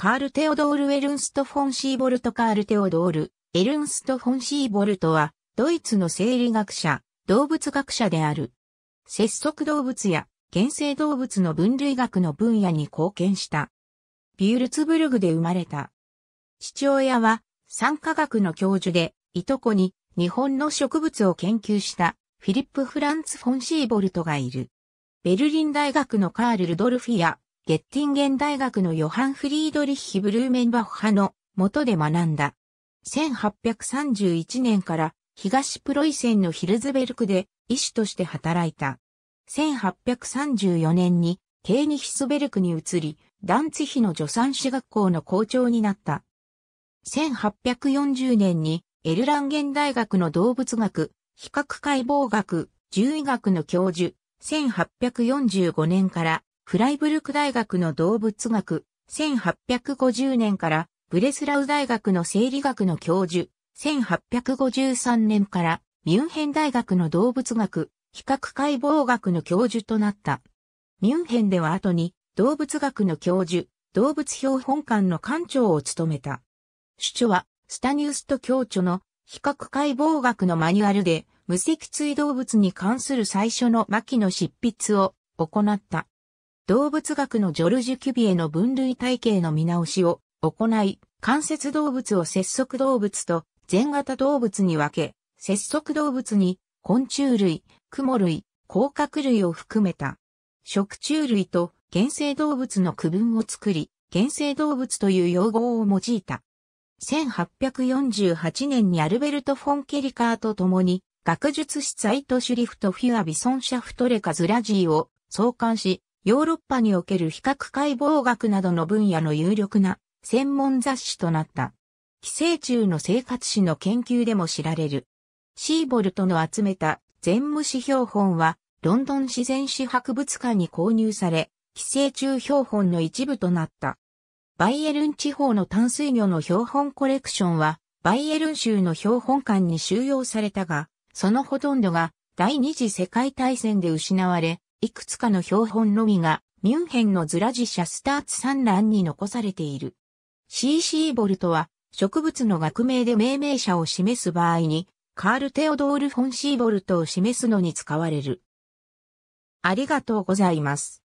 カール・テオドール・エルンスト・フォン・シーボルト・カール・テオドール、エルンスト・フォン・シーボルトは、ドイツの生理学者、動物学者である。節足動物や原生動物の分類学の分野に貢献した。ビュルツブルグで生まれた。父親は産科学の教授で、いとこに日本の植物を研究したフィリップ・フランツ・フォン・シーボルトがいる。ベルリン大学のカール・ルドルフィア、ゲッティンゲン大学のヨハン・フリードリッヒ・ブルーメンバッハの元で学んだ。1831年から東プロイセンのヒルズベルクで医師として働いた。1834年にケーニヒスベルクに移り、ダンツヒの助産師学校の校長になった。1840年にエルランゲン大学の動物学、比較解剖学、獣医学の教授、1845年からフライブルク大学の動物学、1850年からブレスラウ大学の生理学の教授、1853年からミュンヘン大学の動物学、比較解剖学の教授となった。ミュンヘンでは後に動物学の教授、動物標本館の館長を務めた。主長はスタニウスと教著の比較解剖学のマニュアルで無脊椎動物に関する最初の巻の執筆を行った。動物学のジョルジュ・キュビエの分類体系の見直しを行い、関節動物を節足動物と全型動物に分け、節足動物に昆虫類、蛛類、甲殻類を含めた食虫類と原生動物の区分を作り、原生動物という用語を用いた。1848年にアルベルト・フォン・ケリカーと共に、学術室サイトシュリフト・フュア・ビソンシャフトレカ・ズラジーを創刊し、ヨーロッパにおける比較解剖学などの分野の有力な専門雑誌となった。寄生虫の生活史の研究でも知られる。シーボルトの集めた全無視標本は、ロンドン自然史博物館に購入され、寄生虫標本の一部となった。バイエルン地方の淡水魚の標本コレクションは、バイエルン州の標本館に収容されたが、そのほとんどが第二次世界大戦で失われ、いくつかの標本のみが、ミュンヘンのズラジシャスターツ産卵に残されている。CC ボルトは、植物の学名で命名者を示す場合に、カール・テオドール・フォン・シーボルトを示すのに使われる。ありがとうございます。